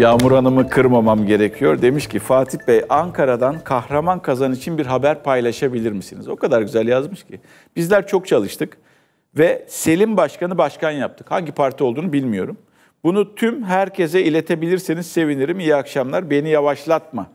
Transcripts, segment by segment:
Yağmur Hanım'ı kırmamam gerekiyor. Demiş ki Fatih Bey Ankara'dan kahraman kazan için bir haber paylaşabilir misiniz? O kadar güzel yazmış ki. Bizler çok çalıştık ve Selim Başkan'ı başkan yaptık. Hangi parti olduğunu bilmiyorum. Bunu tüm herkese iletebilirseniz sevinirim. İyi akşamlar. Beni yavaşlatma.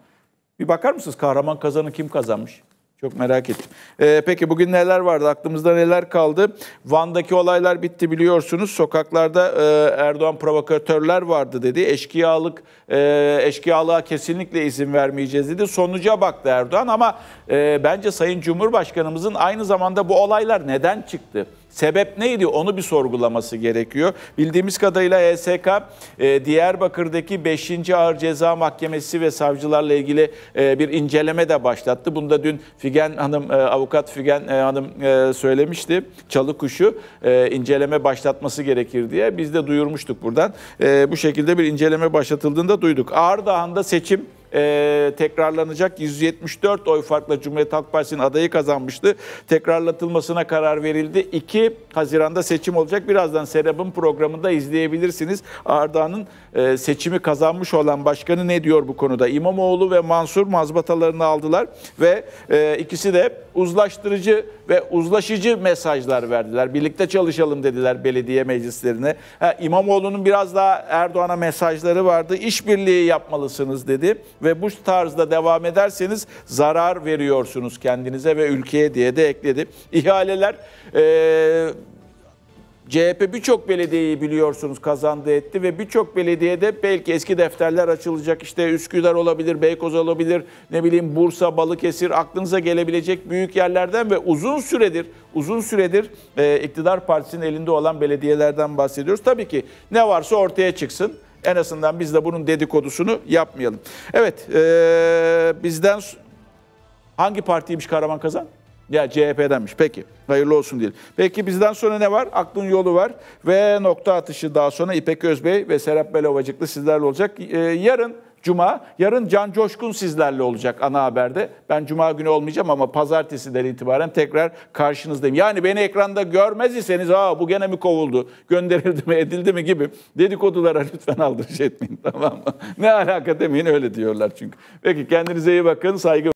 Bir bakar mısınız kahraman kazanı kim kazanmış? Çok merak ettim. Ee, peki bugün neler vardı? Aklımızda neler kaldı? Van'daki olaylar bitti biliyorsunuz. Sokaklarda e, Erdoğan provokatörler vardı dedi. Eşkıyalık, e, eşkıyalığa kesinlikle izin vermeyeceğiz dedi. Sonuca baktı Erdoğan ama e, bence Sayın Cumhurbaşkanımızın aynı zamanda bu olaylar neden çıktı? Sebep neydi onu bir sorgulaması gerekiyor. Bildiğimiz kadarıyla ESK e, Diyarbakır'daki 5. Ağır Ceza Mahkemesi ve savcılarla ilgili e, bir inceleme de başlattı. Bunu da dün Figen Hanım, e, avukat Figen e, Hanım söylemişti. Çalıkuş'u inceleme başlatması gerekir diye biz de duyurmuştuk buradan. bu şekilde bir inceleme başlatıldığında duyduk. Ağrı Dağı'nda seçim e, tekrarlanacak. 174 oy farkla Cumhuriyet Halk Partisi'nin adayı kazanmıştı. Tekrarlatılmasına karar verildi. 2 Haziran'da seçim olacak. Birazdan Serap'ın programında izleyebilirsiniz. Arda'nın e, seçimi kazanmış olan başkanı ne diyor bu konuda? İmamoğlu ve Mansur mazbatalarını aldılar ve e, ikisi de uzlaştırıcı ve uzlaşıcı mesajlar verdiler. Birlikte çalışalım dediler belediye meclislerine. Ha, İmamoğlu'nun biraz daha Erdoğan'a mesajları vardı. İşbirliği yapmalısınız dedi ve bu tarzda devam ederseniz zarar veriyorsunuz kendinize ve ülkeye diye de ekledi. İhaleler... Ee, CHP birçok belediyeyi biliyorsunuz kazandı etti ve birçok belediyede belki eski defterler açılacak. İşte Üsküdar olabilir, Beykoz olabilir, ne bileyim Bursa, Balıkesir aklınıza gelebilecek büyük yerlerden ve uzun süredir uzun süredir e, iktidar partisinin elinde olan belediyelerden bahsediyoruz. Tabii ki ne varsa ortaya çıksın. En azından biz de bunun dedikodusunu yapmayalım. Evet, e, bizden hangi partiymiş Kahraman Kazan? Ya CHP'denmiş. Peki. Hayırlı olsun diyelim. Peki bizden sonra ne var? Aklın yolu var. Ve nokta atışı daha sonra İpek Özbey ve Serap Belovacıklı sizlerle olacak. Ee, yarın Cuma, yarın Can Coşkun sizlerle olacak ana haberde. Ben Cuma günü olmayacağım ama pazartesiden itibaren tekrar karşınızdayım. Yani beni ekranda görmez iseniz aa bu gene mi kovuldu, gönderildi mi, edildi mi gibi dedikodulara lütfen aldırış etmeyin tamam mı? ne alaka demeyin öyle diyorlar çünkü. Peki kendinize iyi bakın, saygı